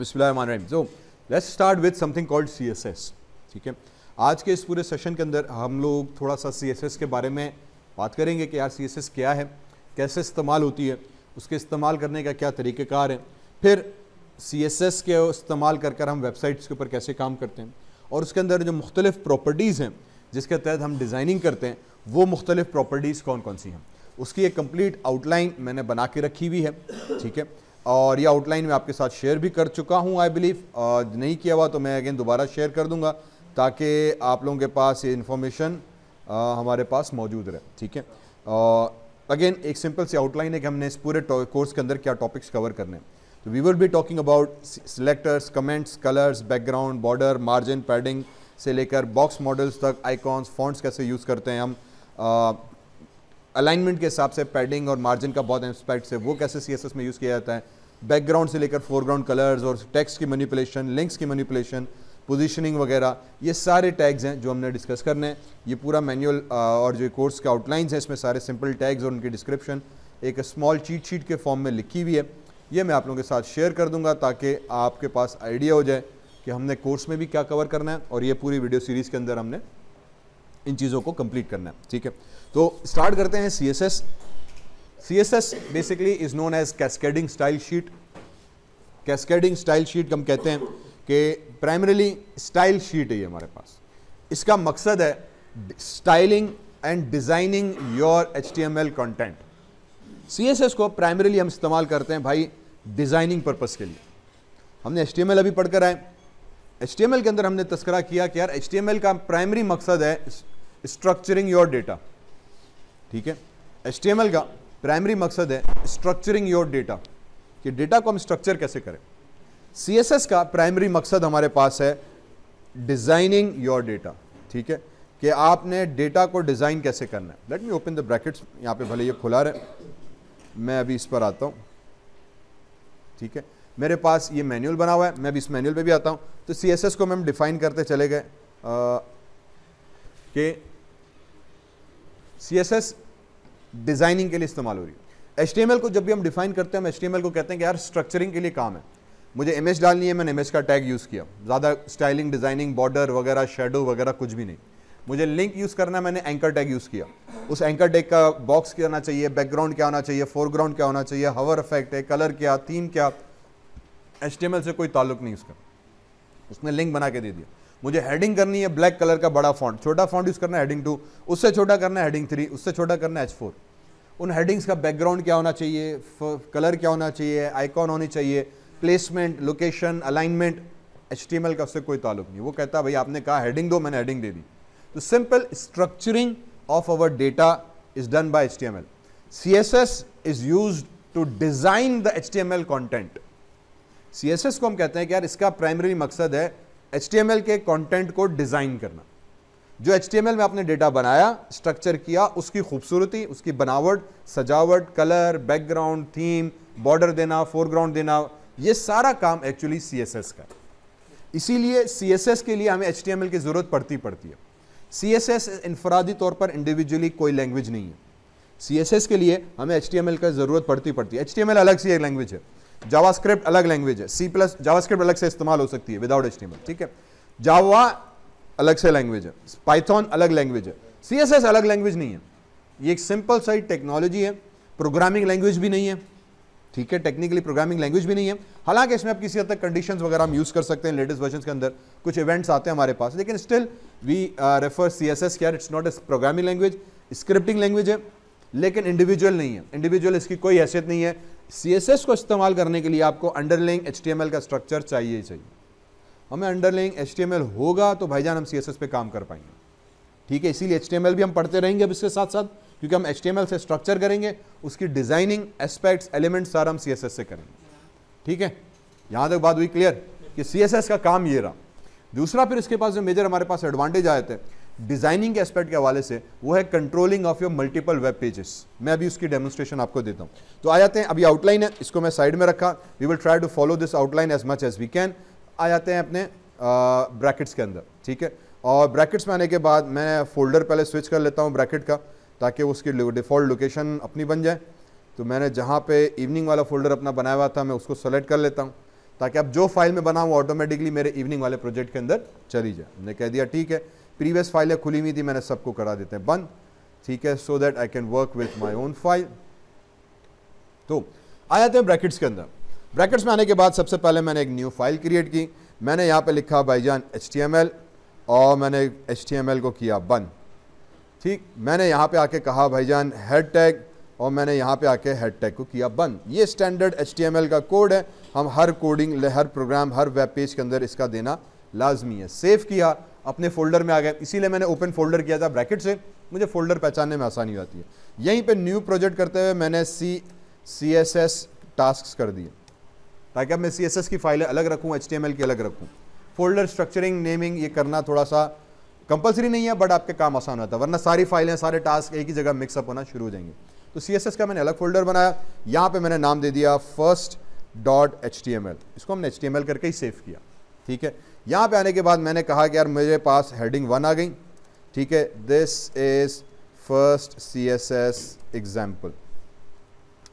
बिस्मिल्लाहिर्रहमानिर्रहीम so let's start with something called CSS ठीक है आज के इस पूरे सेशन के अंदर हम लोग थोड़ा सा सीएसएस के बारे में बात करेंगे कि यार सीएसएस क्या है कैसे इस्तेमाल होती है उसके इस्तेमाल करने का क्या तरीक़ेकार है फिर सी एस एस के इस्तेमाल कर कर हम वेबसाइट्स के ऊपर कैसे काम करते हैं और उसके अंदर जो मुख्तलिफ प्रॉपर्टीज़ हैं जिसके तहत हम डिज़ाइनिंग करते हैं वो मुख्तलिफ प्रॉपर्टीज़ कौन कौन सी हैं उसकी एक कम्प्लीट आउटलाइन मैंने बना के रखी हुई है ठीक है और ये आउटलाइन मैं आपके साथ शेयर भी कर चुका हूँ आई बिलीव नहीं किया हुआ तो मैं अगेन दोबारा शेयर कर दूँगा ताकि आप लोगों के पास ये इन्फॉर्मेशन हमारे पास मौजूद रहे ठीक है अगेन एक सिंपल सी आउटलाइन है कि हमने इस पूरे कोर्स के अंदर क्या टॉपिक्स कवर करने हैं तो we will be talking about selectors comments colours background border margin padding से लेकर बॉक्स मॉडल्स तक आइकॉन्स फॉन्ट्स कैसे यूज़ करते हैं हम अलाइनमेंट के हिसाब से पैडिंग और मार्जिन का बहुत एस्पेक्ट है वो कैसे सी में यूज़ किया जाता है बैकग्राउंड से लेकर फोरग्राउंड कलर्स और टेक्स्ट की मनीपुलेशन लिंक्स की मनीपुलेशन पोजीशनिंग वगैरह ये सारे टैग्स हैं जो हमने डिस्कस करने हैं ये पूरा मैनुअल और जो कोर्स के आउटलाइंस हैं इसमें सारे सिंपल टैग्स और उनकी डिस्क्रिप्शन एक स्मॉल चीट शीट के फॉर्म में लिखी हुई है ये मैं आप लोगों के साथ शेयर कर दूंगा ताकि आपके पास आइडिया हो जाए कि हमने कोर्स में भी क्या कवर करना है और ये पूरी वीडियो सीरीज़ के अंदर हमने इन चीज़ों को कम्प्लीट करना है ठीक है तो स्टार्ट करते हैं सी CSS basically is known as cascading style sheet. Cascading style sheet हम कहते हैं कि primarily स्टाइल शीट है ये हमारे पास इसका मकसद है styling and designing your H T M L content C S S को प्राइमरीली हम इस्तेमाल करते हैं भाई डिज़ाइनिंग पर्पज़ के लिए हमने एच टी एम एल अभी पढ़कर आए एच टी एम एल के अंदर हमने तस्करा किया कि यार एच टी एम एल का प्राइमरी मकसद है स्ट्रक्चरिंग योर डेटा ठीक है एच टी एम एल का प्राइमरी मकसद है स्ट्रक्चरिंग योर डेटा कि डेटा को हम स्ट्रक्चर कैसे करें सीएसएस का प्राइमरी मकसद हमारे पास है डिजाइनिंग योर डेटा ठीक है कि आपने डेटा को डिज़ाइन कैसे करना है let me open the brackets यहाँ पे भले ये खुला रहे मैं अभी इस पर आता हूँ ठीक है मेरे पास ये मैनुअल बना हुआ है मैं अभी इस मैनुअल पे भी आता हूँ तो सी को मैम डिफाइन करते चले गए कि सी डिज़ाइनिंग के लिए इस्तेमाल हो रही है एच को जब भी हम डिफाइन करते हैं हम एच को कहते हैं कि यार स्ट्रक्चरिंग के लिए काम है मुझे इमेज डालनी है मैंने इमेज का टैग यूज़ किया ज़्यादा स्टाइलिंग डिज़ाइनिंग बॉर्डर वगैरह शेडो वगैरह कुछ भी नहीं मुझे लिंक यूज़ करना है मैंने एंकर टैग यूज़ किया उस एंकर टैग का बॉक्स क्या होना चाहिए बैकग्राउंड क्या होना चाहिए फोरग्राउंड क्या होना चाहिए हवर इफेक्ट है कलर क्या थीम क्या एच से कोई ताल्लुक नहीं उसका उसने लिंक बना के दे दिया मुझे हेडिंग करनी है ब्लैक कलर का बड़ा फॉन्ट छोटा फॉन्ट यूज़ करना है हेडिंग टू उससे छोटा करना है हेडिंग थ्री उससे छोटा करना है एच फोर उन हेडिंग्स का बैकग्राउंड क्या होना चाहिए कलर क्या होना चाहिए आइकॉन होनी चाहिए प्लेसमेंट लोकेशन अलाइनमेंट एच का उससे कोई ताल्लुक नहीं वो कहता भाई आपने कहा हेडिंग दो मैंने हेडिंग दे दी तो simple structuring of our data is done by H T M L C S S is use to design the H T M L content C S S को हम कहते हैं कि यार इसका प्राइमरी मकसद है एच के कंटेंट को डिज़ाइन करना जो एच में आपने डेटा बनाया स्ट्रक्चर किया उसकी खूबसूरती उसकी बनावट सजावट कलर बैकग्राउंड थीम बॉर्डर देना फोरग्राउंड देना ये सारा काम एक्चुअली सी का है इसीलिए सी के लिए हमें एच की ज़रूरत पड़ती पड़ती है सी एस एस इनफरादी तौर पर इंडिविजुअली कोई लैंग्वेज नहीं है सी के लिए हमें एच का ज़रूरत पड़ती पड़ती है एच अलग सी एक लैंग्वेज है जावास्क्रिप्ट अलग लैंग्वेज है सी प्लस जावास्क्रिप्ट अलग से इस्तेमाल हो सकती है विदाउट एच ठीक है जावा अलग से लैंग्वेज है पाइथॉन अलग लैंग्वेज है सी अलग लैंग्वेज नहीं है ये एक सिंपल साइड टेक्नोलॉजी है प्रोग्रामिंग लैंग्वेज भी नहीं है ठीक है टेक्निकली प्रोग्रामिंग लैंग्वेज भी नहीं है हालांकि इसमें आप किसी हद तक कंडीशन वगैरह हम यूज़ कर सकते हैं लेटेस्ट वर्जन के अंदर कुछ इवेंट्स आते हैं हमारे पास लेकिन still we refer C S S care it's not a programming language scripting language है लेकिन इंडिविजुअल नहीं है इंडिविजुअल इसकी कोई हैसियत नहीं है सी को इस्तेमाल करने के लिए आपको अंडरलिंग एच का स्ट्रक्चर चाहिए ही चाहिए हमें अंडरलिंग एच होगा तो भाईजान हम सी पे काम कर पाएंगे ठीक है इसीलिए एच भी हम पढ़ते रहेंगे अब इसके साथ साथ क्योंकि हम एच से स्ट्रक्चर करेंगे उसकी डिजाइनिंग एस्पेक्ट्स एलिमेंट सारा हम सी से करेंगे ठीक है यहाँ तक बात हुई क्लियर कि सी का काम ये रहा दूसरा फिर इसके पास जो मेजर हमारे पास एडवांटेज आए थे डिजाइनिंग के एस्पेक्ट के हवाले से वो है controlling of your multiple web pages मैं अभी उसकी डेमोस्ट्रेशन आपको देता हूँ तो आ जाते हैं अभी आउटलाइन है इसको मैं साइड में रखा we will try to follow this outline as much as we can आ जाते हैं अपने ब्रैकेट्स के अंदर ठीक है और ब्रैकेट्स में आने के बाद मैं फोल्डर पहले स्विच कर लेता हूँ ब्रैकेट का ताकि उसकी डिफ़ॉल्ट लोकेशन अपनी बन जाए तो मैंने जहाँ पे इवनिंग वाला फोल्डर अपना बनाया हुआ था मैं उसको सेलेक्ट कर लेता हूँ ताकि अब जो फाइल में बना हुआ ऑटोमेटिकली मेरे इवनिंग वाले प्रोजेक्ट के अंदर चली जाए हमने कह दिया ठीक है प्रीवियस फाइलें खुली हुई थी मैंने सबको करा देते हैं बंद ठीक है so that I can work with my own file तो आ जाते हैं ब्रैकेट्स के अंदर ब्रैकेट्स में आने के बाद सबसे पहले मैंने एक न्यू फाइल क्रिएट की मैंने यहाँ पे लिखा भाईजान एच और मैंने एच को किया बंद ठीक मैंने यहाँ पे आके कहा भाईजान हेड टैग और मैंने यहाँ पे आके हेड टैग को किया बंद ये स्टैंडर्ड एच का कोड है हम हर कोडिंग हर प्रोग्राम हर वेब पेज के अंदर इसका देना लाजमी है सेव किया अपने फोल्डर में आ गए इसीलिए मैंने ओपन फोल्डर किया था ब्रैकेट से मुझे फोल्डर पहचानने में आसानी हो जाती है यहीं पे न्यू प्रोजेक्ट करते हुए मैंने C C S S task कर दिए ताकि अब मैं सी एस एस की फाइलें अलग रखूँ एच टी एम एल की अलग रखूँ फोल्डर स्ट्रक्चरिंग नेमिंग ये करना थोड़ा सा कंपलसरी नहीं है बट आपके काम आसान होता है वरना सारी फाइलें सारे टास्क एक ही जगह मिक्सअप होना शुरू हो जाएंगे तो सी एस एस का मैंने अलग फोल्डर बनाया यहाँ पर मैंने नाम दे दिया first dot H T M L इसको हमने एच टी एम एल करके ही सेव किया ठीक है यहाँ पे आने के बाद मैंने कहा कि यार मेरे पास हेडिंग वन आ गई ठीक है this is first C S S example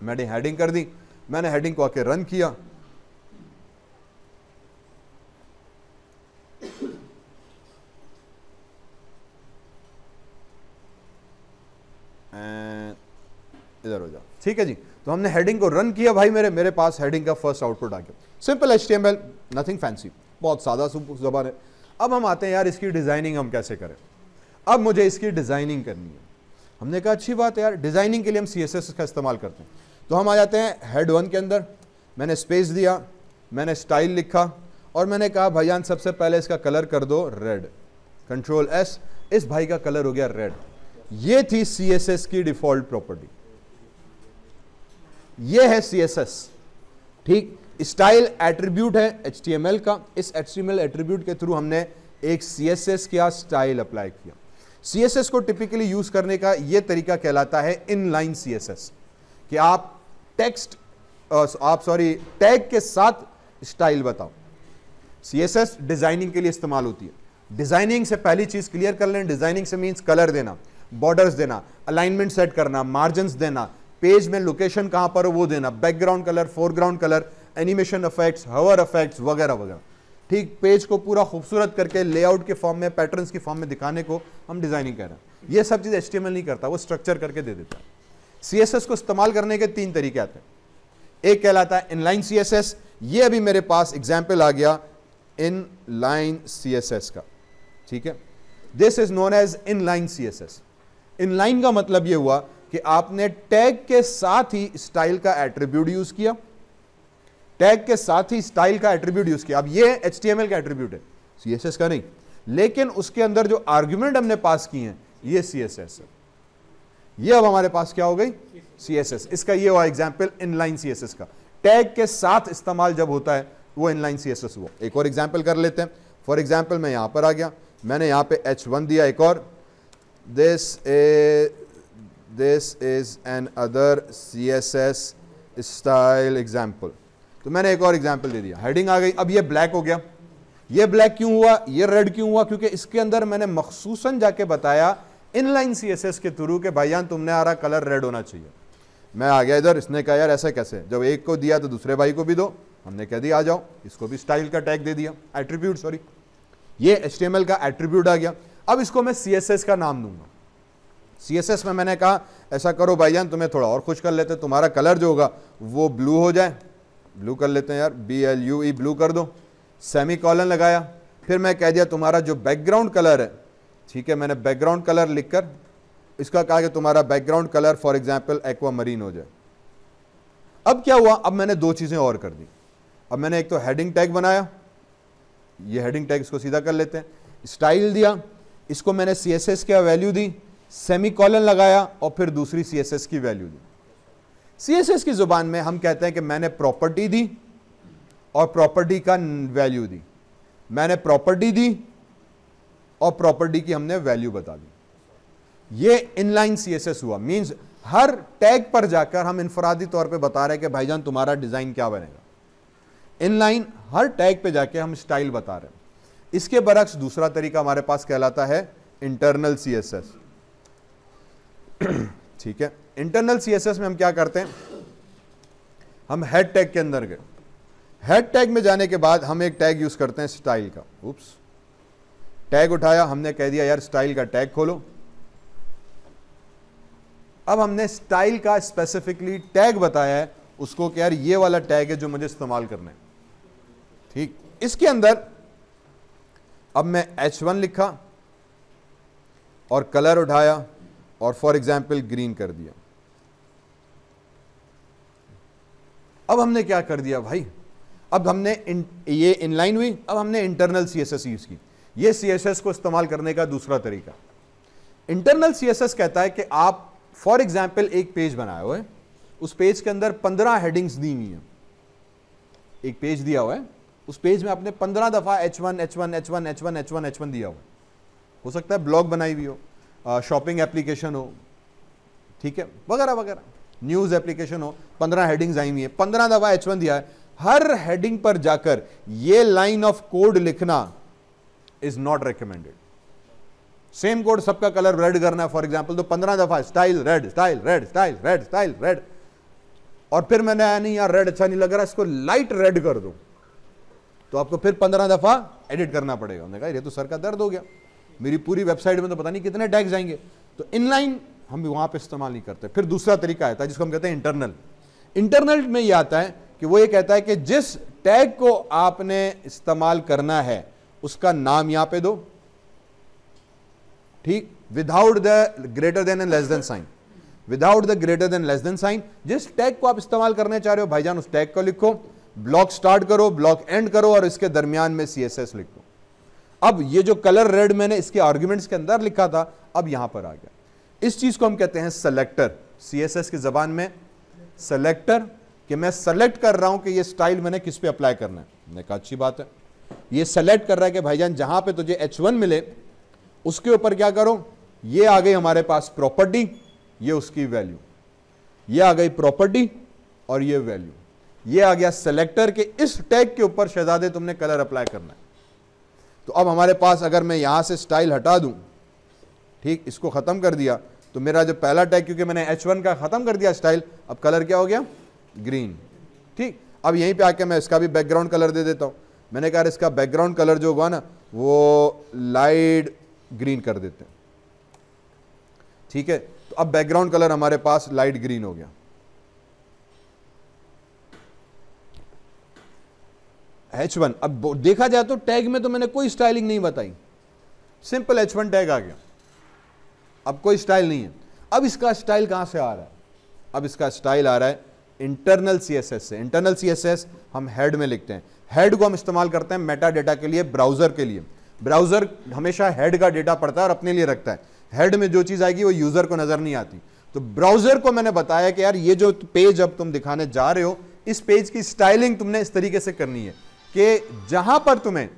मैंने हेडिंग कर दी मैंने हेडिंग को आके रन किया इधर हो जाओ ठीक है जी तो हमने हेडिंग को रन किया भाई मेरे मेरे पास हेडिंग का फर्स्ट आउटपुट आ गया simple H T M L nothing fancy बहुत सादा ज़बान है अब हम आते हैं यार इसकी डिज़ाइनिंग हम कैसे करें अब मुझे इसकी डिज़ाइनिंग करनी है हमने कहा अच्छी बात है यार डिज़ाइनिंग के लिए हम सी का इस्तेमाल करते हैं तो हम आ जाते हैं हेड वन के अंदर मैंने स्पेस दिया मैंने स्टाइल लिखा और मैंने कहा भाईजान सबसे पहले इसका कलर कर दो रेड कंट्रोल एस इस भाई का कलर हो गया रेड ये थी सी की डिफॉल्ट प्रॉपर्टी ये है सी ठीक स्टाइल एट्रीब्यूट है एच का इस एच एट्रीब्यूट के थ्रू हमने एक सी किया स्टाइल अप्लाई किया सी को टिपिकली यूज करने का यह तरीका कहलाता है इन लाइन कि आप टेक्स्ट आप सॉरी टैग के साथ स्टाइल बताओ सी डिजाइनिंग के लिए इस्तेमाल होती है डिजाइनिंग से पहली चीज क्लियर कर लें डिजाइनिंग से मीन्स कलर देना बॉर्डर्स देना अलाइनमेंट सेट करना मार्जिन देना पेज में लोकेशन कहां पर हो वो देना background colour foreground colour animation effects hover effects वगैरह वगैरह ठीक पेज को पूरा खूबसूरत करके लेआउट के फॉर्म में पैटर्न्स के फॉर्म में दिखाने को हम डिजाइनिंग कह रहे हैं ये सब चीज़ एच नहीं करता वो स्ट्रक्चर करके दे देता है सी को इस्तेमाल करने के तीन तरीके आते हैं एक कहलाता है इनलाइन सी ये अभी मेरे पास एग्जाम्पल आ गया इन लाइन सी का ठीक है this is known as inline C inline का मतलब ये हुआ कि आपने टैग के साथ ही स्टाइल का एट्रीब्यूट यूज किया टैग के साथ ही स्टाइल का एट्रीब्यूट यूज किया अब ये एच का एट्रीब्यूट है सी एस एस का नहीं लेकिन उसके अंदर जो आर्ग्यूमेंट हमने पास किए हैं ये सी एस एस है ये अब हमारे पास क्या हो गई सी एस एस इसका ये हुआ example inline C S S का टैग के साथ इस्तेमाल जब होता है वो इनलाइन सी एस एस हुआ एक और एग्जाम्पल कर लेते हैं फॉर एग्जाम्पल मैं यहाँ पर आ गया मैंने यहाँ पे एच वन दिया एक और this this is another C S S style example तो मैंने एक और एग्जाम्पल दे दिया हेडिंग आ गई अब ये ब्लैक हो गया ये ब्लैक क्यों हुआ ये रेड क्यों हुआ क्योंकि इसके अंदर मैंने मखसूस जाके बताया इनलाइन सी एस एस के थ्रू के भाईयान तुमने आ रहा कलर रेड होना चाहिए मैं आ गया इधर इसने कहा यार ऐसे कैसे जब एक को दिया तो दूसरे भाई को भी दो हमने कह दिया आ जाओ इसको भी स्टाइल का टैग दे दिया एट्रीब्यूट सॉरी ये एच का एट्रीब्यूट आ गया अब इसको मैं सी एस एस का नाम दूंगा सी एस एस में मैंने कहा ऐसा करो भाईजान तुम्हें थोड़ा और खुश कर लेते तुम्हारा कलर जो होगा वो ब्लू हो जाए ब्लू कर लेते हैं यार B L U E blue कर दो सेमी कॉलन लगाया फिर मैं कह दिया तुम्हारा जो बैकग्राउंड कलर है ठीक है मैंने बैकग्राउंड कलर लिखकर इसका कहा कि तुम्हारा background colour for example aquamarine हो जाए अब क्या हुआ अब मैंने दो चीज़ें और कर दी अब मैंने एक तो हेडिंग टैग बनाया ये हेडिंग टैग इसको सीधा कर लेते हैं स्टाइल दिया इसको मैंने सी एस एस की वैल्यू दी सेमी कॉलन लगाया और फिर दूसरी सी एस एस की वैल्यू दी सीएसएस की ज़ुबान में हम कहते हैं कि मैंने प्रॉपर्टी दी और प्रॉपर्टी का वैल्यू दी मैंने प्रॉपर्टी दी और प्रॉपर्टी की हमने वैल्यू बता दी ये इनलाइन सीएसएस हुआ मींस हर टैग पर जाकर हम इंफरादी तौर पे बता रहे हैं कि भाईजान तुम्हारा डिज़ाइन क्या बनेगा इनलाइन हर टैग पे जाके हम स्टाइल बता रहे हैं इसके बरक्स दूसरा तरीका हमारे पास कहलाता है इंटरनल सीएसएस ठीक है इंटरनल सीएसएस में हम क्या करते हैं हम हेड टैग के अंदर गए हेड टैग में जाने के बाद हम एक टैग यूज़ करते हैं स्टाइल का उप्स टैग उठाया हमने कह दिया यार स्टाइल का टैग खोलो अब हमने स्टाइल का स्पेसिफिकली टैग बताया है उसको कि यार ये वाला टैग है जो मुझे इस्तेमाल करना है ठीक इसके अंदर अब मैं H1 लिखा और कलर उठाया और फॉर एग्जाम्पल ग्रीन कर दिया अब हमने क्या कर दिया भाई अब हमने इन, ये इनलाइन हुई अब हमने internal C S S use की ये सी एस एस को इस्तेमाल करने का दूसरा तरीका इंटरनल सी एस एस कहता है कि आप फॉर एग्जाम्पल एक पेज बनाए हुए उस पेज के अंदर पंद्रह हेडिंग्स दी हुई हैं एक पेज दिया हुआ है उस पेज में आपने पंद्रह दफ़ा H one H one H one H one H one H one दिया हुआ है हो सकता है ब्लॉग बनाई हुई हो शॉपिंग एप्लीकेशन हो ठीक है वगैरह वगैरह न्यूज़ एप्लीकेशन हो पंद्रह हेडिंग्स आई हुई है पंद्रह दफा एच वन दिया है हर हेडिंग पर जाकर ये लाइन ऑफ कोड लिखना is not recommended same code सबका कलर रेड करना है फॉर एग्जाम्पल तो पंद्रह दफा style red style red style red style red और फिर मैंने आया नहीं यार रेड अच्छा नहीं लग रहा इसको लाइट रेड कर दो तो आपको फिर पंद्रह दफा एडिट करना पड़ेगा उन्होंने कहा ये तो सर का दर्द हो गया मेरी पूरी वेबसाइट में तो पता नहीं कितने टैग्स आएंगे तो इनलाइन हम भी वहां पर इस्तेमाल नहीं करते फिर दूसरा तरीका आता है जिसको हम कहते हैं इंटरनल इंटरनल में ये आता है कि वो ये कहता है कि जिस टैग को आपने इस्तेमाल करना है उसका नाम यहां पे दो ठीक without the greater than and less than sign without the greater than less than sign जिस टैग को आप इस्तेमाल करने चाह रहे हो भाईजान उस टैग को लिखो ब्लॉक स्टार्ट करो ब्लॉक एंड करो और इसके दरमियान में सी लिखो अब ये जो कलर रेड मैंने इसके आर्ग्यूमेंट्स के अंदर लिखा था अब यहां पर आ गया इस चीज़ को हम कहते हैं सेलेक्टर सीएसएस की ज़बान में सेलेक्टर कि मैं सेलेक्ट कर रहा हूं कि ये स्टाइल मैंने किस पे अप्लाई करना है मैंने कहा अच्छी बात है ये सेलेक्ट कर रहा है कि भाईजान जहां पे तुझे एच वन मिले उसके ऊपर क्या करो ये आ गई हमारे पास प्रॉपर्टी ये उसकी वैल्यू ये आ गई प्रॉपर्टी और ये वैल्यू ये आ गया सेलेक्टर के इस टैग के ऊपर शहजादे तुमने कलर अप्लाई करना है तो अब हमारे पास अगर मैं यहां से स्टाइल हटा दूं ठीक इसको ख़त्म कर दिया तो मेरा जो पहला टैग क्योंकि मैंने एच वन का ख़त्म कर दिया स्टाइल अब कलर क्या हो गया ग्रीन ठीक अब यहीं पे आके मैं इसका भी बैकग्राउंड कलर दे देता हूँ मैंने कहा इसका बैकग्राउंड कलर जो हुआ ना वो लाइट ग्रीन कर देते हैं ठीक है तो अब बैकग्राउंड कलर हमारे पास लाइट ग्रीन हो गया एच वन अब देखा जाए तो टैग में तो मैंने कोई स्टाइलिंग नहीं बताई सिंपल एच वन टैग आ गया अब कोई स्टाइल नहीं है अब इसका स्टाइल कहाँ से आ रहा है अब इसका स्टाइल आ रहा है इंटरनल सीएसएस से इंटरनल सीएसएस हम हेड में लिखते हैं हेड को हम इस्तेमाल करते हैं मेटा डेटा के लिए ब्राउजर के लिए ब्राउजर हमेशा हेड का डेटा पढ़ता है और अपने लिए रखता है हेड में जो चीज़ आएगी वो यूज़र को नज़र नहीं आती तो ब्राउजर को मैंने बताया कि यार ये जो पेज अब तुम दिखाने जा रहे हो इस पेज की स्टाइलिंग तुमने इस तरीके से करनी है कि जहां पर तुम्हें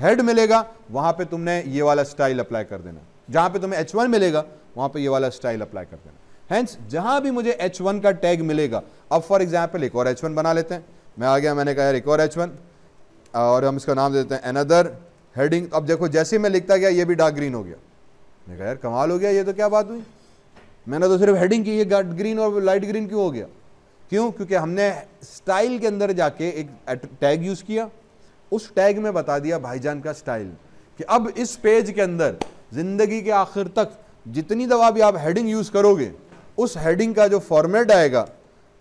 हेड मिलेगा वहां पे तुमने ये वाला स्टाइल अप्लाई कर देना जहां पे तुम्हें एच वन मिलेगा वहां पे ये वाला स्टाइल अप्लाई कर देना हेंस जहां भी मुझे एच वन का टैग मिलेगा अब फॉर एग्जाम्पल एक और एच वन बना लेते हैं मैं आ गया मैंने कहा यार एक और एच वन और हम इसका नाम देते हैं अनदर हेडिंग अब देखो जैसे ही मैं लिखता गया ये भी डार्क ग्रीन हो गया मैंने कहा यार कमाल हो गया ये तो क्या बात हुई मैंने तो सिर्फ हेडिंग की ये डार्क ग्रीन और लाइट ग्रीन क्यों हो गया क्यों क्योंकि हमने स्टाइल के अंदर जाके एक टैग यूज़ किया उस टैग में बता दिया भाईजान का स्टाइल कि अब इस पेज के अंदर ज़िंदगी के आखिर तक जितनी दवा भी आप हेडिंग यूज़ करोगे उस हेडिंग का जो फॉर्मेट आएगा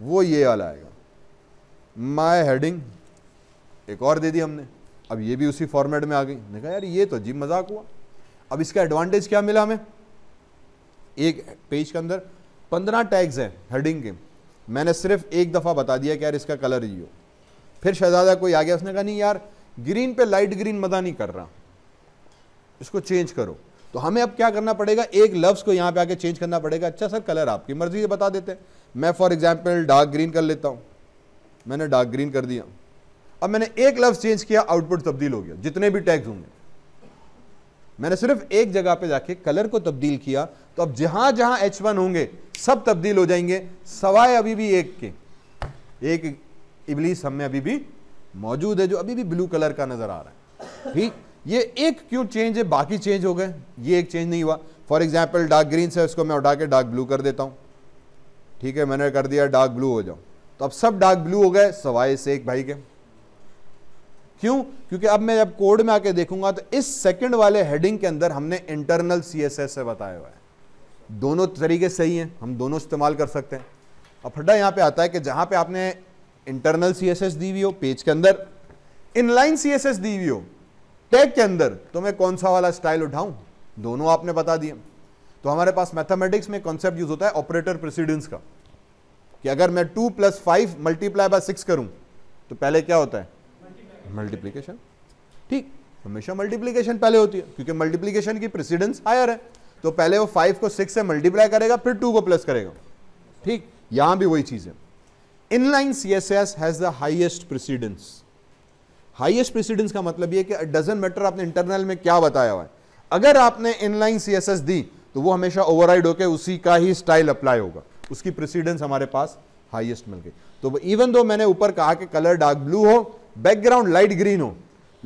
वो ये वाला आएगा माय हेडिंग एक और दे दी हमने अब ये भी उसी फॉर्मेट में आ गई ने कहा यार ये तो जी मजाक हुआ अब इसका एडवांटेज क्या मिला हमें एक पेज के अंदर पंद्रह टैग्स हैं हेडिंग के मैंने सिर्फ एक दफ़ा बता दिया कि यार इसका कलर ये हो फिर शहजादा कोई आ गया उसने कहा नहीं यार ग्रीन पे लाइट ग्रीन मजा नहीं कर रहा इसको चेंज करो तो हमें अब क्या करना पड़ेगा एक लफ्ज़ को यहाँ पे आके चेंज करना पड़ेगा अच्छा सर कलर आपकी मर्ज़ी से बता देते हैं मैं फॉर एग्जाम्पल डार्क ग्रीन कर लेता हूँ मैंने डार्क ग्रीन कर दिया अब मैंने एक लफ्ज़ चेंज किया आउटपुट तब्दील हो गया जितने भी टैग्स होंगे मैंने सिर्फ एक जगह पर जाके कलर को तब्दील किया तो अब जहां जहां एच वन होंगे सब तब्दील हो जाएंगे सवाए अभी भी एक के एक इबलीस हमें में अभी भी मौजूद है जो अभी भी ब्लू कलर का नजर आ रहा है ठीक ये एक क्यों चेंज है बाकी चेंज हो गए ये एक चेंज नहीं हुआ फॉर एग्जाम्पल डार्क ग्रीन से उसको मैं उठा के डार्क ब्लू कर देता हूँ ठीक है मैंने कर दिया डार्क ब्लू हो जाओ तो अब सब डार्क ब्लू हो गए सवाए से एक भाई के क्यों क्योंकि अब मैं जब कोड में आके देखूंगा तो इस सेकंड वाले हेडिंग के अंदर हमने इंटरनल सी से बताया हुआ है दोनों तरीके सही हैं हम दोनों इस्तेमाल कर सकते हैं अब फड्डा यहाँ पे आता है कि जहाँ पे आपने इंटरनल सी दी हुई हो पेज के अंदर इनलाइन सी दी हुई हो टेक के अंदर तो मैं कौन सा वाला स्टाइल उठाऊं दोनों आपने बता दिए तो हमारे पास मैथमेटिक्स में कॉन्सेप्ट यूज होता है ऑपरेटर प्रेसिडेंस का कि अगर मैं two plus five multiply by six करूं तो पहले क्या होता है मल्टीप्लीकेशन ठीक हमेशा मल्टीप्लीकेशन पहले होती है क्योंकि मल्टीप्लीकेशन की प्रेसिडेंस हायर है तो पहले वो फाइव को सिक्स से मल्टीप्लाई करेगा फिर टू को प्लस करेगा ठीक यहां भी वही चीज है inline C S S has the highest precedence highest precedence का मतलब यह कि डजन मैटर आपने इंटरनल में क्या बताया हुआ है अगर आपने इनलाइन सीएसएस दी तो वो हमेशा ओवरराइड होकर उसी का ही स्टाइल अप्लाई होगा उसकी प्रेसिडेंस हमारे पास हाईएस्ट मिल गई तो इवन दो मैंने ऊपर कहा कि कलर डार्क ब्लू हो बैकग्राउंड लाइट ग्रीन हो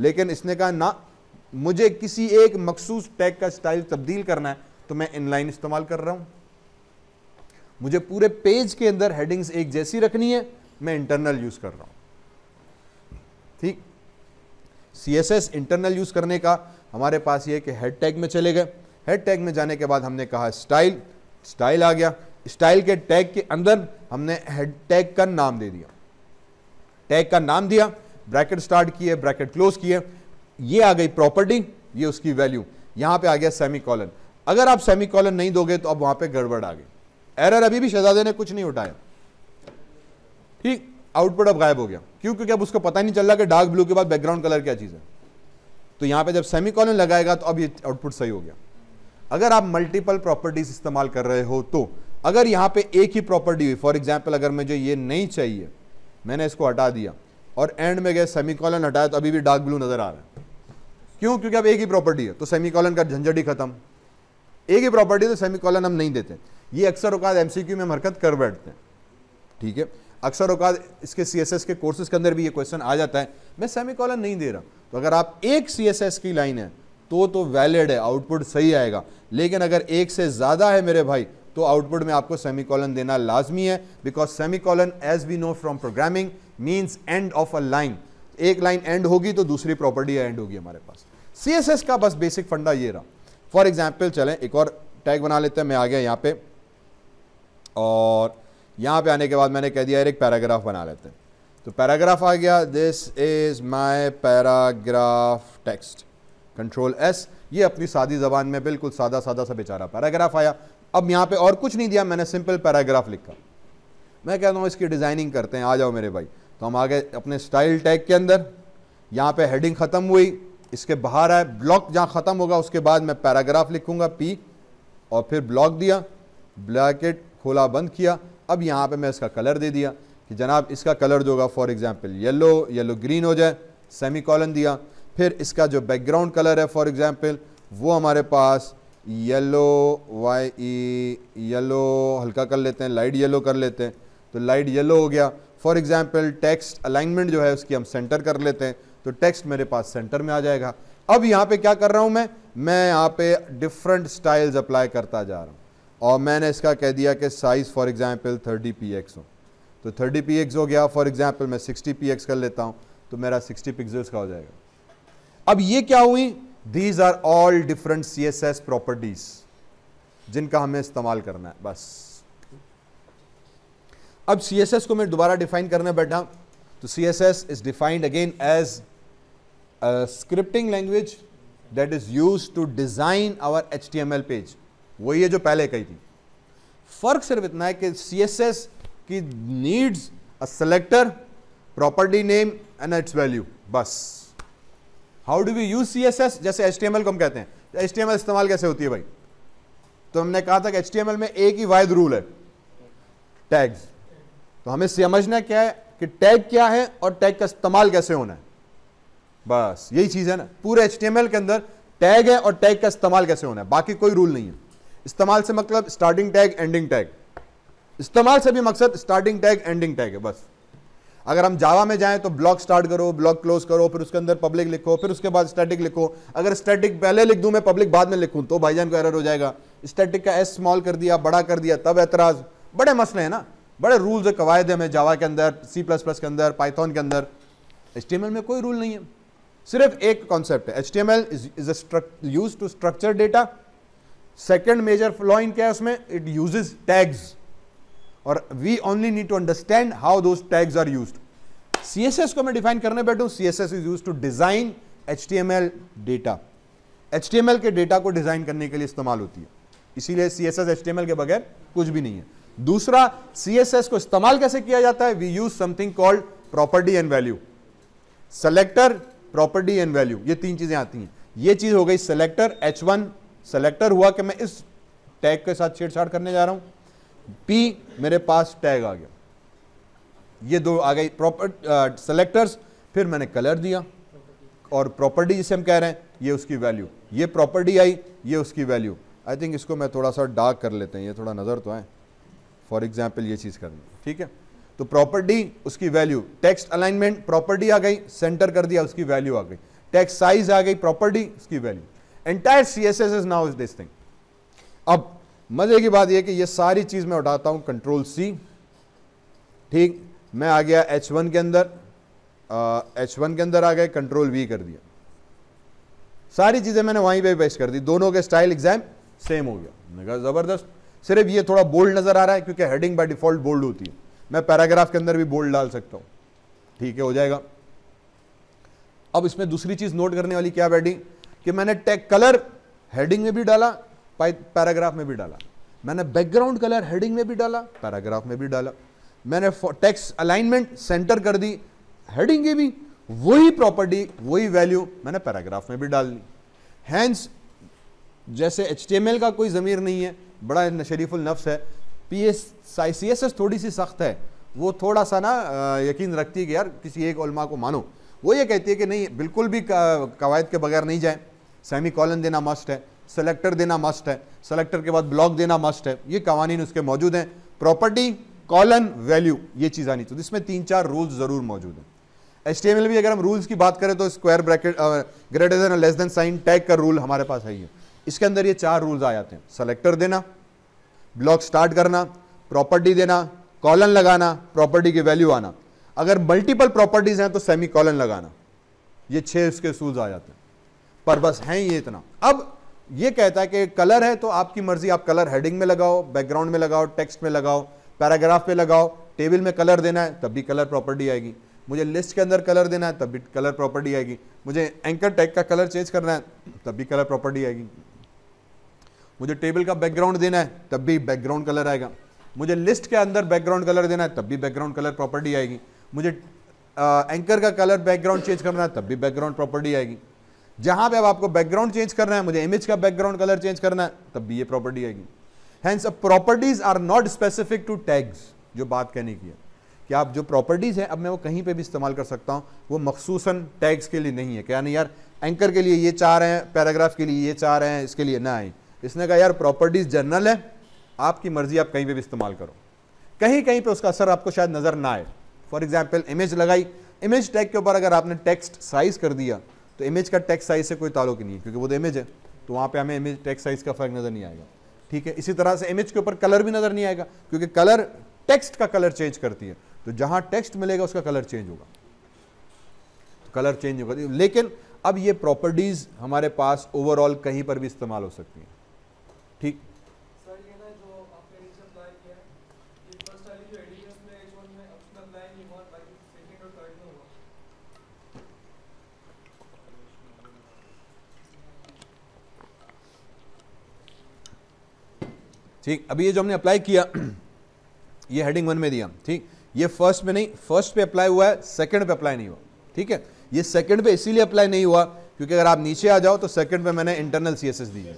लेकिन इसने कहा ना मुझे किसी एक मखसूस टैग का स्टाइल तब्दील करना है तो मैं इनलाइन इस्तेमाल कर रहा हूं मुझे पूरे पेज के अंदर हेडिंग्स एक जैसी रखनी है मैं इंटरनल यूज कर रहा हूं ठीक C S S internal use करने का हमारे पास ये कि हेड टैग में चले गए हेड टैग में जाने के बाद हमने कहा स्टाइल स्टाइल आ गया स्टाइल के टैग के अंदर हमने हेड टैग का नाम दे दिया टैग का नाम दिया ब्रैकेट स्टार्ट किए ब्रैकेट क्लोज किए ये आ गई प्रॉपर्टी ये उसकी वैल्यू यहाँ पे आ गया सेमी कॉलन अगर आप सेमी कॉलन नहीं दोगे तो अब वहाँ पे गड़बड़ आ गई एरर अभी भी शहजादे ने कुछ नहीं उठाया ठीक आउटपुट अब गायब हो गया क्यों क्योंकि अब उसको पता नहीं चल रहा कि डार्क ब्लू के बाद बैकग्राउंड कलर क्या चीज़ है तो यहाँ पे जब सेमी कॉलन लगाएगा तो अब ये आउटपुट सही हो गया अगर आप मल्टीपल प्रॉपर्टीज इस्तेमाल कर रहे हो तो अगर यहाँ पे एक ही प्रॉपर्टी हुई फॉर एग्जाम्पल अगर मुझे ये नहीं चाहिए मैंने इसको हटा दिया और एंड में गए सेमी कॉलन हटाया तो अभी भी डार्क ब्लू नज़र आ रहा है क्यों क्योंकि अब एक ही प्रॉपर्टी है तो सेमी कॉलन का झंझट ही खत्म एक ही प्रॉपर्टी तो सेमी कॉलन हम नहीं देते ये अक्सर औकात एमसीक्यू में हम हरकत कर बैठते हैं ठीक है अक्सर अवकात इसके सीएसएस के कोर्सेज के अंदर भी ये क्वेश्चन आ जाता है मैं सेमी कॉलन नहीं दे रहा तो अगर आप एक सीएसएस की लाइन है तो तो वैलिड है आउटपुट सही आएगा लेकिन अगर एक से ज़्यादा है मेरे भाई तो आउटपुट में आपको सेमी कॉलन देना लाजमी है because semicolon as we know from programming means end of a line एक लाइन एंड होगी तो दूसरी प्रॉपर्टी एंड होगी हमारे पास सी का बस बेसिक फंडा ये रहा फॉर एग्जाम्पल चलें एक और टैग बना लेते हैं मैं आ गया यहाँ पे और यहाँ पे आने के बाद मैंने कह दिया एक पैराग्राफ बना लेते हैं तो पैराग्राफ आ गया this is my paragraph text control S ये अपनी सादी जबान में बिल्कुल सादा सादा सा बेचारा पैराग्राफ आया अब यहाँ पे और कुछ नहीं दिया मैंने सिंपल पैराग्राफ लिखा मैं कहता हूँ इसकी डिज़ाइनिंग करते हैं आ जाओ मेरे भाई तो हम आ गए अपने स्टाइल टैग के अंदर यहाँ पे हेडिंग ख़त्म हुई इसके बाहर आए ब्लॉक जहाँ ख़त्म होगा उसके बाद मैं पैराग्राफ लिखूंगा पी और फिर ब्लॉक दिया ब्लैकेट खोला बंद किया अब यहाँ पे मैं इसका कलर दे दिया कि जनाब इसका कलर जो होगा for example yellow yellow green हो जाए सेमी कॉलन दिया फिर इसका जो बैकग्राउंड कलर है फॉर एग्ज़ाम्पल वो हमारे पास येलो वाई ई येलो हल्का कर लेते हैं लाइट येलो कर लेते हैं तो लाइट येलो हो गया फॉर एग्ज़ाम्पल टेक्स्ट अलाइनमेंट जो है उसकी हम सेंटर कर लेते हैं तो टेक्स्ट मेरे पास सेंटर में आ जाएगा अब यहाँ पे क्या कर रहा हूँ मैं मैं यहाँ पे डिफरेंट स्टाइल्स अप्लाई करता जा रहा हूँ और मैंने इसका कह दिया कि size for example thirty P X हो तो थर्टी पी एक्स हो गया फॉर एग्ज़ाम्पल मैं सिक्सटी पी एक्स कर लेता हूँ तो मेरा सिक्सटी पिक्सल्स का हो जाएगा अब ये क्या हुई these are all different C S S properties जिनका हमें इस्तेमाल करना है बस अब सी एस एस को मैं दोबारा डिफाइन करने बैठा तो C S S is defined again as scripting language that is use to design our H T M L page वही है जो पहले कही थी फर्क सिर्फ इतना है कि सी एस एस की needs a selector property name and its value बस how do we use C S S जैसे एच टी एम एल को हम कहते हैं एच टी एम एल इस्तेमाल कैसे होती है भाई तो हमने कहा था कि एच टी एम एल में एक ही वायद रूल है टैग्स तो हमें समझना क्या है कि टैग क्या है और टैग का इस्तेमाल कैसे होना है बस यही चीज है ना पूरे एच के अंदर टैग है और टैग का इस्तेमाल कैसे होना है बाकी कोई रूल नहीं है इस्तेमाल से मतलब स्टार्टिंग टैग एंडिंग टैग इस्तेमाल से भी मकसद स्टार्टिंग टैग एंडिंग टैग है बस अगर हम जावा में जाएं तो ब्लॉक स्टार्ट करो ब्लॉक क्लोज करो फिर उसके अंदर पब्लिक लिखो फिर उसके बाद स्टैटिक लिखो अगर स्टैटिक पहले लिख दूं मैं पब्लिक बाद में लिखूं तो भाईजान को एरर हो जाएगा स्टैटिक का एस स्मॉल कर दिया बड़ा कर दिया तब एतराज बड़े मसले हैं ना बड़े रूल्स और कवायद हैं जावा के अंदर सी प्लस प्लस के अंदर पाइथॉन के अंदर एच में कोई रूल नहीं है सिर्फ एक कॉन्सेप्ट है H T M L is use to structure data second major फ्लॉइन इन क्या है उसमें इट यूज टैग्स और we only need to understand how do tags are use CSS को मैं डिफाइन करने बैठू S is use to design H data H के डेटा को डिजाइन करने के लिए इस्तेमाल होती है इसीलिए सी एस के बगैर कुछ भी नहीं है दूसरा सीएसएस को इस्तेमाल कैसे किया जाता है we use something called property and value selector property and value ये तीन चीजें आती हैं ये चीज हो गई सेलेक्टर एच वन सेलेक्टर हुआ कि मैं इस टैग के साथ छेड़छाड़ करने जा रहा हूं पी मेरे पास टैग आ गया ये दो आ गई प्रॉपर सेलेक्टर्स फिर मैंने कलर दिया और प्रॉपर्टी जिसे हम कह रहे हैं ये उसकी वैल्यू ये प्रॉपर्टी आई ये उसकी वैल्यू आई थिंक इसको मैं थोड़ा सा डार्क कर लेते हैं ये थोड़ा नज़र तो आए फॉर एग्जाम्पल ये चीज़ करनी ठीक है तो प्रॉपर्टी उसकी वैल्यू टेक्स्ट अलाइनमेंट प्रॉपर्टी आ गई सेंटर कर दिया उसकी वैल्यू आ गई टेक्स्ट साइज आ गई प्रॉपर्टी उसकी value entire C S S S now is this thing अब मजे की बात यह कि यह सारी चीज मैं उठाता हूं कंट्रोल सी ठीक मैं आ गया एच वन के अंदर एच वन के अंदर आ गए कंट्रोल वी कर दिया सारी चीजें मैंने वहीं पे पेश कर दी दोनों के स्टाइल एग्जाम सेम हो गया कहा जबरदस्त सिर्फ ये थोड़ा बोल्ड नजर आ रहा है क्योंकि हेडिंग बाय डिफॉल्ट बोल्ड होती है मैं पैराग्राफ के अंदर भी बोल्ड डाल सकता हूं ठीक है हो जाएगा अब इसमें दूसरी चीज नोट करने वाली क्या बैठी कि मैंने टैग कलर हेडिंग में भी डाला पैराग्राफ में भी डाला मैंने बैकग्राउंड कलर हेडिंग में भी डाला पैराग्राफ में भी डाला मैंने टैक्स अलाइनमेंट सेंटर कर दी हेडिंग की भी वही प्रॉपर्टी वही वैल्यू मैंने पैराग्राफ में भी डाल ली हैंस जैसे एच का कोई ज़मीर नहीं है बड़ा शरीफुल नफ्स है पी एस आई थोड़ी सी सख्त है वो थोड़ा सा ना यकीन रखती है कि यार किसी एक उलमा को मानो वो ये कहती है कि नहीं बिल्कुल भी कवायद के बगैर नहीं जाएं सेमी कॉलन देना मस्ट है सेलेक्टर देना मस्ट है सेलेक्टर के बाद ब्लॉक देना मस्ट है ये कवानीन उसके मौजूद हैं प्रॉपर्टी कॉलन वैल्यू ये चीज़ आनी चाहिए तो इसमें तीन चार रूल्स ज़रूर मौजूद हैं एच भी अगर हम रूल्स की बात करें तो square bracket greater than less than sign tag का रूल हमारे पास है ये इसके अंदर ये चार रूल्स आ जाते हैं सेलेक्टर देना ब्लॉक स्टार्ट करना प्रॉपर्टी देना कॉलन लगाना प्रॉपर्टी की वैल्यू आना अगर मल्टीपल प्रॉपर्टीज़ हैं तो सेमी कॉलन लगाना ये छः इसके सूल्स आ जाते हैं पर बस है ये इतना अब ये कहता है कि कलर है तो आपकी मर्जी आप कलर हेडिंग में लगाओ बैकग्राउंड में लगाओ टेक्स्ट में लगाओ पैराग्राफ पे लगाओ टेबल में कलर देना है तब भी कलर प्रॉपर्टी आएगी मुझे लिस्ट के अंदर कलर देना है तब भी कलर प्रॉपर्टी आएगी मुझे एंकर टैग का कलर चेंज करना है तब भी कलर प्रॉपर्टी आएगी मुझे टेबल का बैकग्राउंड देना है तब भी बैकग्राउंड कलर आएगा मुझे लिस्ट के अंदर बैकग्राउंड कलर देना है तब भी बैकग्राउंड कलर प्रॉपर्टी आएगी मुझे एंकर uh, का कलर बैकग्राउंड चेंज करना है तब भी बैकग्राउंड प्रॉपर्टी आएगी जहां पे अब आपको बैकग्राउंड चेंज करना है मुझे इमेज का बैकग्राउंड कलर चेंज करना है तब भी ये प्रॉपर्टी आएगी हैंस अब properties are not specific to tags जो बात कहने की है कि आप जो प्रॉपर्टीज हैं अब मैं वो कहीं पे भी इस्तेमाल कर सकता हूं वो मखसूस टैग्स के लिए नहीं है क्या नहीं यार एंकर के लिए ये चाह रहे हैं पैराग्राफ के लिए ये चाह रहे हैं इसके लिए ना आई इसने कहा यार प्रॉपर्टीज जनरल है आपकी मर्जी आप कहीं पर भी इस्तेमाल करो कहीं कहीं पर उसका असर आपको शायद नज़र ना आए फॉर एग्जाम्पल इमेज लगाई इमेज टैग के ऊपर अगर आपने टेक्स्ट साइज कर दिया तो इमेज का टेक्स्ट साइज से कोई ताल्लुक नहीं है क्योंकि वो तो इमेज है तो वहाँ पे हमें इमेज टेक्स्ट साइज का फर्क नज़र नहीं आएगा ठीक है इसी तरह से इमेज के ऊपर कलर भी नज़र नहीं आएगा क्योंकि कलर टेक्स्ट का कलर चेंज करती है तो जहाँ टेक्स्ट मिलेगा उसका कलर चेंज होगा तो कलर चेंज होगा लेकिन अब ये प्रॉपर्टीज़ हमारे पास ओवरऑल कहीं पर भी इस्तेमाल हो सकती हैं ठीक ठीक अभी ये जो हमने अप्लाई किया ये हेडिंग वन में दिया ठीक ये फर्स्ट में नहीं फर्स्ट पे अप्लाई हुआ है सेकंड पे अप्लाई नहीं हुआ ठीक है ये सेकंड पे इसीलिए अप्लाई नहीं हुआ क्योंकि अगर आप नीचे आ जाओ तो सेकंड पे मैंने इंटरनल सी दी है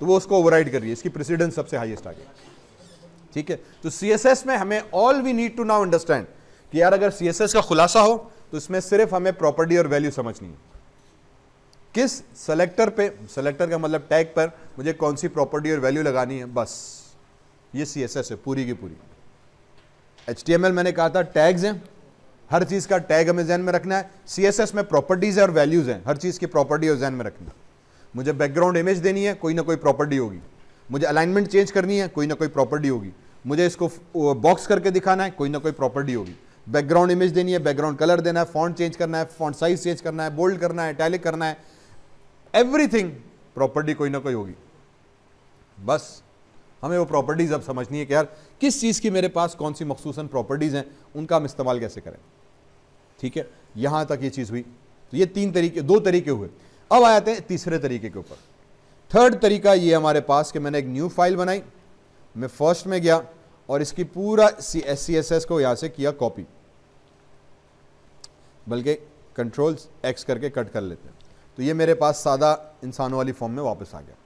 तो वो उसको ओवरराइड कर रही है इसकी प्रेसिडेंस सबसे हाईएस्ट आ गई ठीक है तो सी में हमें all we need to now understand कि यार अगर सी का खुलासा हो तो इसमें सिर्फ हमें प्रॉपर्टी और वैल्यू समझनी है किस सेलेक्टर पे सेलेक्टर का मतलब टैग पर मुझे कौन सी प्रॉपर्टी और वैल्यू लगानी है बस ये सी एस एस है पूरी की पूरी एच टी एम एल मैंने कहा था टैग्स हैं हर चीज़ का टैग हमें जहन में रखना है सी एस एस में प्रॉपर्टीज़ है और वैल्यूज़ हैं हर चीज़ की प्रॉपर्टी और जहन में रखना मुझे बैकग्राउंड इमेज देनी है कोई ना कोई प्रॉपर्टी होगी मुझे अलाइनमेंट चेंज करनी है कोई ना कोई प्रॉपर्टी होगी मुझे इसको बॉक्स करके दिखाना है कोई ना कोई प्रॉपर्टी होगी बैकग्राउंड इमेज देनी है बैकग्राउंड कलर देना है फॉन्ट चेंज करना है फॉन्ट साइज चेंज करना है बोल्ड करना है टैलिक करना है एवरीथिंग प्रॉपर्टी कोई ना कोई होगी बस हमें वो प्रॉपर्टीज़ अब समझनी है कि यार किस चीज़ की मेरे पास कौन सी मखसूसन प्रॉपर्टीज़ हैं उनका हम इस्तेमाल कैसे करें ठीक है यहां तक ये चीज़ हुई तो ये तीन तरीके दो तरीके हुए अब आ जाते हैं तीसरे तरीके के ऊपर थर्ड तरीका ये हमारे पास कि मैंने एक न्यू फाइल बनाई मैं फर्स्ट में गया और इसकी पूरा C S C S S को यहां से किया कॉपी बल्कि कंट्रोल एक्स करके कट कर लेते हैं तो ये मेरे पास सादा इंसानों वाली फॉर्म में वापस आ गया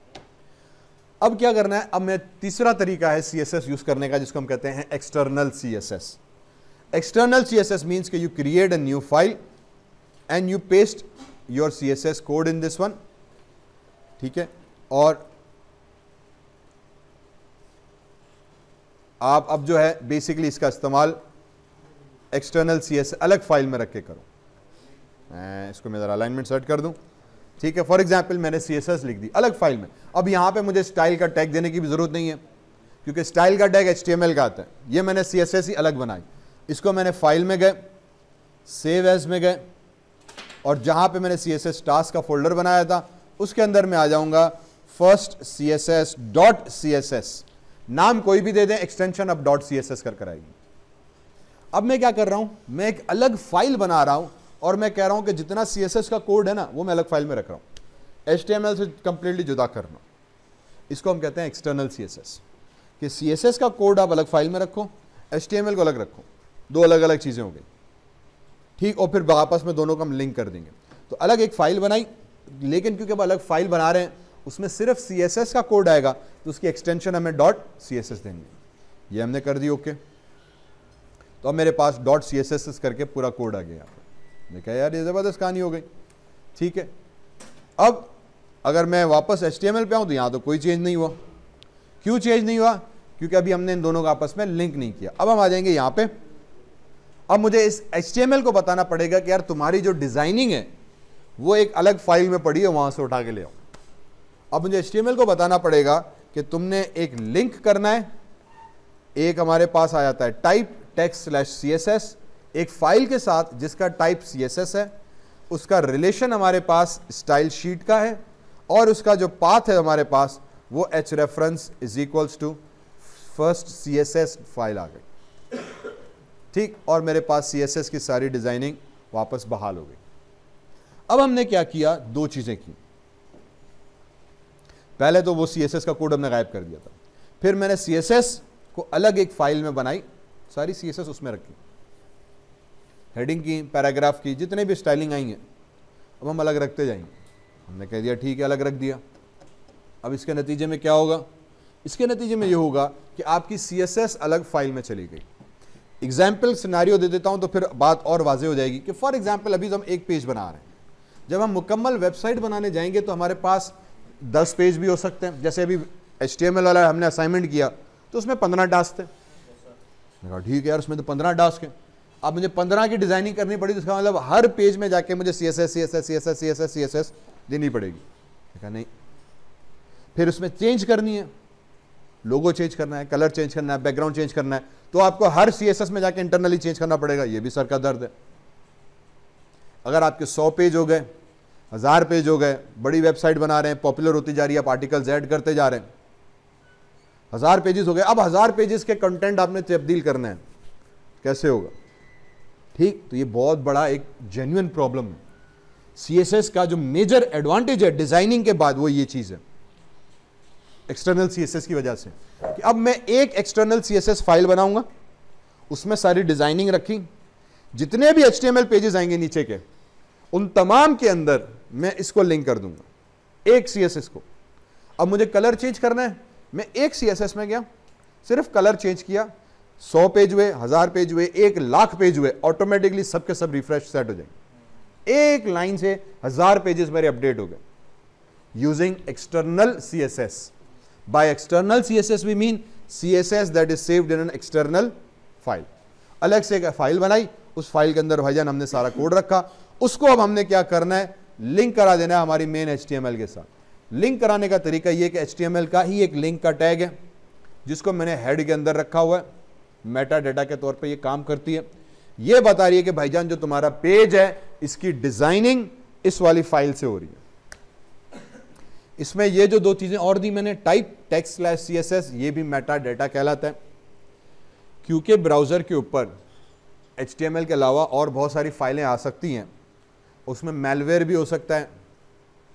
अब क्या करना है अब मैं तीसरा तरीका है सी यूज़ करने का जिसको हम कहते हैं external C S S external C S S mean के you create a new file and you paste your C S S code in this one ठीक है और आप अब जो है बेसिकली इसका इस्तेमाल एक्सटर्नल सी एस अलग फाइल में रख के करो इसको मैं ज़रा अलाइनमेंट सेट कर दूं ठीक है फॉर एग्जाम्पल मैंने सी लिख दी अलग फाइल में अब यहाँ पर मुझे स्टाइल का टैग देने की भी ज़रूरत नहीं है क्योंकि स्टाइल का टैग एच का आता है ये मैंने सी ही अलग बनाई इसको मैंने फाइल में गए सेव एज में गए और जहाँ पे मैंने सी एस एस टास्क का फोल्डर बनाया था उसके अंदर मैं आ जाऊँगा first C S S dot C S S नाम कोई भी दे दें एक्सटेंशन अब डॉट सी एस एस कर कराएगी अब मैं क्या कर रहा हूँ मैं एक अलग फाइल बना रहा हूँ और मैं कह रहा हूँ कि जितना सी का कोड है ना वो मैं अलग फाइल में रख रहा हूँ एच से कंप्लीटली जुदा करना इसको हम कहते हैं एक्सटर्नल सी कि सी का कोड आप अलग फाइल में रखो एच को अलग रखो दो अलग अलग चीज़ें हो गई ठीक और फिर आपस में दोनों को हम लिंक कर देंगे तो अलग एक फ़ाइल बनाई लेकिन क्योंकि अब अलग फाइल बना रहे हैं उसमें सिर्फ सी का कोड आएगा तो उसकी एक्सटेंशन हमें डॉट सी देंगे ये हमने कर दी ओके तो अब मेरे पास डॉट सी करके पूरा कोड आ गया यहाँ पर मैं कहा यार ये ज़बरदस्त कहानी हो गई ठीक है अब अगर मैं वापस एच टी एम एल पे आऊँ तो यहाँ तो कोई चेंज नहीं हुआ क्यों चेंज नहीं हुआ क्योंकि अभी हमने इन दोनों का आपस में लिंक नहीं किया अब हम आ जाएंगे यहाँ पे अब मुझे इस एच टी एम एल को बताना पड़ेगा कि यार तुम्हारी जो डिज़ाइनिंग है वो एक अलग फाइल में पड़ी है वहाँ से उठा के ले आओ अब मुझे एच को बताना पड़ेगा कि तुमने एक लिंक करना है एक हमारे पास आ जाता है type text slash C S S एक फाइल के साथ जिसका टाइप सी है उसका रिलेशन हमारे पास स्टाइल शीट का है और उसका जो पाथ है हमारे पास वो H reference is equals to first C file आ गई ठीक और मेरे पास सी की सारी डिज़ाइनिंग वापस बहाल हो गई अब हमने क्या किया दो चीज़ें की पहले तो वो सी का कोड हमने गायब कर दिया था फिर मैंने सी को अलग एक फाइल में बनाई सारी सी उसमें रखी हेडिंग की पैराग्राफ की जितने भी स्टाइलिंग आई हैं अब हम अलग रखते जाएंगे हमने कह दिया ठीक है अलग रख दिया अब इसके नतीजे में क्या होगा इसके नतीजे में ये होगा कि आपकी सी अलग फाइल में चली गई एग्जाम्पल सिनारियो दे देता हूँ तो फिर बात और वाजे हो जाएगी कि फॉर एग्जाम्पल अभी तो हम एक पेज बना रहे हैं जब हम मुकम्मल वेबसाइट बनाने जाएंगे तो हमारे पास दस पेज भी हो सकते हैं जैसे अभी एच वाला हमने असाइनमेंट किया तो उसमें पंद्रह टास्क थे ठीक है यार उसमें तो पंद्रह टास्क हैं अब मुझे पंद्रह की डिजाइनिंग करनी पड़ी जिसका तो मतलब हर पेज में जाके मुझे C S S C S S C S S C S S C S S देनी पड़ेगी देखा नहीं फिर उसमें चेंज करनी है लोगो चेंज करना है कलर चेंज करना है बैकग्राउंड चेंज करना है तो आपको हर सी एस एस में जाके इंटरनली चेंज करना पड़ेगा ये भी सर का दर्द है अगर आपके सौ पेज हो गए हज़ार पेज हो गए बड़ी वेबसाइट बना रहे हैं पॉपुलर होती जा रही है आप आर्टिकल्स ऐड करते जा रहे हैं हज़ार पेजेस हो गए अब हज़ार पेजेस के कंटेंट आपने तब्दील करना है कैसे होगा ठीक तो ये बहुत बड़ा एक जेन्यून प्रॉब्लम है सीएसएस का जो मेजर एडवांटेज है डिजाइनिंग के बाद वो ये चीज है एक्सटर्नल सीएसएस की वजह से कि अब मैं एक एक्सटर्नल सीएसएस फाइल बनाऊंगा उसमें सारी डिजाइनिंग रखी जितने भी एच पेजेस आएंगे नीचे के उन तमाम के अंदर मैं इसको लिंक कर दूंगा एक सीएसएस को अब मुझे कलर चेंज करना है मैं एक सीएसएस में गया सिर्फ कलर चेंज किया सौ पेज हुए हजार पेज हुए एक लाख पेज हुए ऑटोमेटिकली सबके सब रिफ्रेश सेट हो जाएंगे एक लाइन से हजार पेजेस मेरे अपडेट हो गए using external C S S by external C S S we mean C S S that is saved in an external file अलग से एक फाइल बनाई उस फाइल के अंदर भाईजान हमने सारा कोड रखा उसको अब हमने क्या करना है लिंक करा देना है हमारी मेन एच के साथ लिंक कराने का तरीका यह कि एच का ही एक लिंक का टैग है जिसको मैंने हेड के अंदर रखा हुआ है मेटा डाटा के तौर पे ये काम करती है ये बता रही है कि भाईजान जो तुम्हारा पेज है इसकी डिजाइनिंग इस वाली फाइल से हो रही है इसमें ये जो दो चीज़ें और दी मैंने type text slash C S S ये भी मेटा डेटा कहलाता है क्योंकि ब्राउज़र के ऊपर एच के अलावा और बहुत सारी फाइलें आ सकती हैं उसमें मेलवेयर भी हो सकता है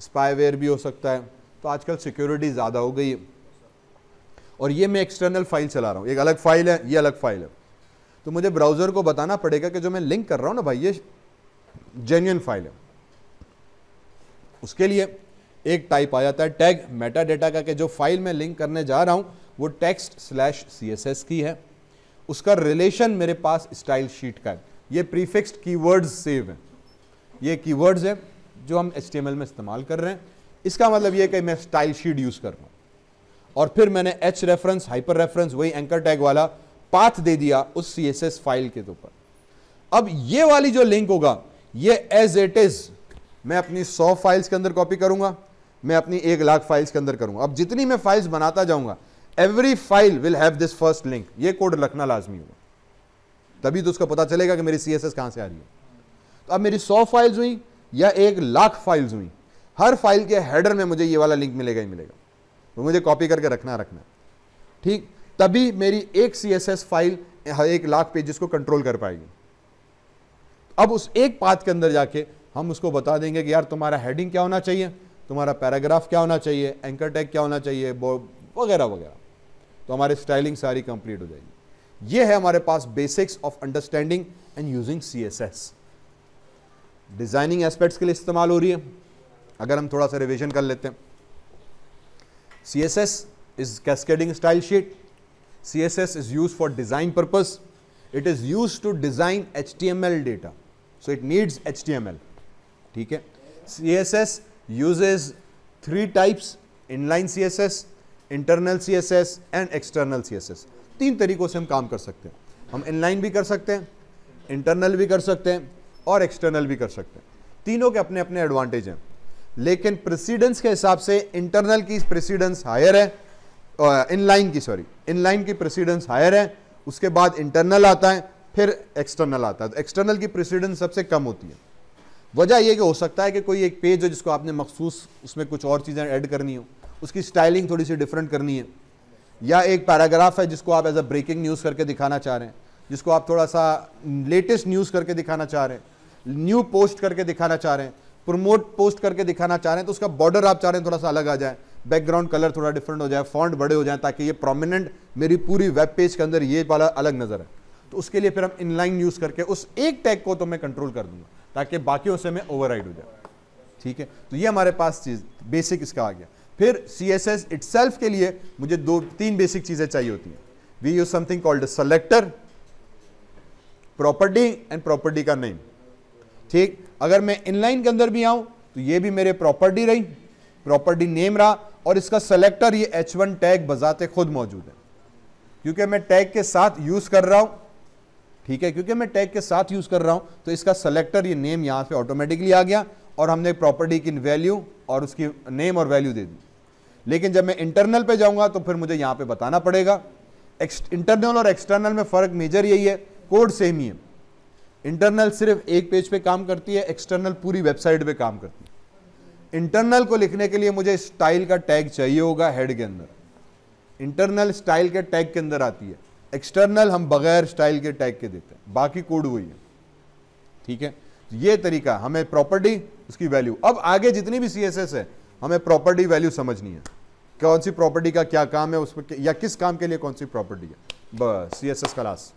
स्पाईवेयर भी हो सकता है तो आजकल सिक्योरिटी ज़्यादा हो गई है और ये मैं एक्सटर्नल फाइल चला रहा हूँ एक अलग फाइल है ये अलग फाइल है तो मुझे ब्राउज़र को बताना पड़ेगा कि जो मैं लिंक कर रहा हूँ ना भाई ये जेन्यून फाइल है उसके लिए एक टाइप आ जाता है टैग मेटा डेटा का कि जो फाइल मैं लिंक करने जा रहा हूँ वो टेक्स्ट स्लैश सी की है उसका रिलेशन मेरे पास स्टाइल शीट का है ये प्रीफिक्स्ड कीवर्ड्स सेव हैं ये कीवर्ड्स हैं जो हम एच में इस्तेमाल कर रहे हैं इसका मतलब ये कि मैं स्टाइल शीट यूज़ कर रहा हूँ और फिर मैंने एच रेफरेंस हाइपर रेफरेंस वही एंकर टैग वाला पाथ दे दिया उस एस फाइल के तो ऊपर अब ये वाली जो लिंक होगा ये एज इट इज मैं अपनी सौ फाइल्स के अंदर कॉपी करूंगा मैं अपनी एक लाख फाइल्स के अंदर करूंगा अब जितनी मैं फाइल्स बनाता जाऊंगा every file will have this first link ये कोड रखना लाजमी होगा तभी तो उसका पता चलेगा कि मेरी सी एस एस कहां से आ रही है तो अब मेरी सौ फाइल्स हुई या एक लाख फाइल्स हुई हर फाइल के हेडर में मुझे ये वाला लिंक मिलेगा ही मिलेगा वो मुझे कॉपी करके रखना रखना ठीक तभी मेरी एक सी फाइल हाँ, एक लाख पेजेस को कंट्रोल कर पाएगी अब उस एक पाथ के अंदर जाके हम उसको बता देंगे कि यार तुम्हारा हेडिंग क्या होना चाहिए तुम्हारा पैराग्राफ क्या होना चाहिए एंकर टैग क्या होना चाहिए वगैरह वगैरह तो हमारी स्टाइलिंग सारी कंप्लीट हो जाएगी ये है हमारे पास basics of understanding and using C designing aspects के लिए इस्तेमाल हो रही है अगर हम थोड़ा सा रिविजन कर लेते हैं CSS is cascading style sheet. CSS is used for design purpose. It is used to design HTML data. So it needs HTML. ठीक है CSS uses three types inline CSS, internal CSS and external CSS. तीन तरीकों से हम काम कर सकते हैं हम inline भी कर सकते हैं internal भी कर सकते हैं और external भी कर सकते हैं तीनों के अपने अपने एडवांटेज हैं लेकिन प्रेसिडेंस के हिसाब से इंटरनल की प्रेसिडेंस हायर है इनलाइन की सॉरी इनलाइन की प्रेसिडेंस हायर है उसके बाद इंटरनल आता है फिर एक्सटर्नल आता है तो एक्सटर्नल की प्रेसिडेंस सबसे कम होती है वजह यह कि हो सकता है कि कोई एक पेज हो जिसको आपने मखसूस उसमें कुछ और चीज़ें ऐड करनी हो उसकी स्टाइलिंग थोड़ी सी डिफरेंट करनी है या एक पैराग्राफ है जिसको आप एज अ ब्रेकिंग न्यूज़ करके दिखाना चाह रहे हैं जिसको आप थोड़ा सा लेटेस्ट न्यूज़ करके दिखाना चाह रहे हैं न्यू पोस्ट करके दिखाना चाह रहे हैं प्रमोट पोस्ट करके दिखाना चाह रहे हैं तो उसका बॉर्डर आप चाह रहे हैं थोड़ा सा अलग आ जाए बैकग्राउंड कलर थोड़ा डिफरेंट हो जाए फॉन्ट बड़े हो जाए ताकि ये प्रोमिनेंट मेरी पूरी वेब पेज के अंदर ये वाला अलग नज़र है तो उसके लिए फिर हम इनलाइन यूज़ करके उस एक टैग को तो मैं कंट्रोल कर दूंगा ताकि बाकियों से मैं ओवर हो जाए ठीक है तो ये हमारे पास चीज़ बेसिक इसका आ गया फिर सी एस एस इट के लिए मुझे दो तीन बेसिक चीज़ें चाहिए होती हैं we use something called selector property and property का नेम ठीक अगर मैं इनलाइन के अंदर भी आऊं तो ये भी मेरे प्रॉपर्टी रही प्रॉपर्टी नेम रहा और इसका सेलेक्टर ये H1 टैग बजाते खुद मौजूद है क्योंकि मैं टैग के साथ यूज कर रहा हूं ठीक है क्योंकि मैं टैग के साथ यूज कर रहा हूं तो इसका सेलेक्टर ये नेम यहां पे ऑटोमेटिकली आ गया और हमने प्रॉपर्टी की वैल्यू और उसकी नेम और वैल्यू दे दी लेकिन जब मैं इंटरनल पे जाऊंगा तो फिर मुझे यहां पे बताना पड़ेगा इंटरनल और एक्सटर्नल में फर्क मेजर यही है कोड सेम ही है इंटरनल सिर्फ एक पेज पे काम करती है एक्सटर्नल पूरी वेबसाइट पे काम करती है इंटरनल को लिखने के लिए मुझे स्टाइल का टैग चाहिए होगा हेड के अंदर इंटरनल स्टाइल के टैग के अंदर आती है एक्सटर्नल हम बगैर स्टाइल के टैग के देते हैं बाकी कोड वही है ठीक है ये तरीका हमें प्रॉपर्टी उसकी वैल्यू अब आगे जितनी भी सी है हमें प्रॉपर्टी वैल्यू समझनी है कौन सी प्रॉपर्टी का क्या काम है उसमें या किस काम के लिए कौन सी प्रॉपर्टी है बस सी क्लास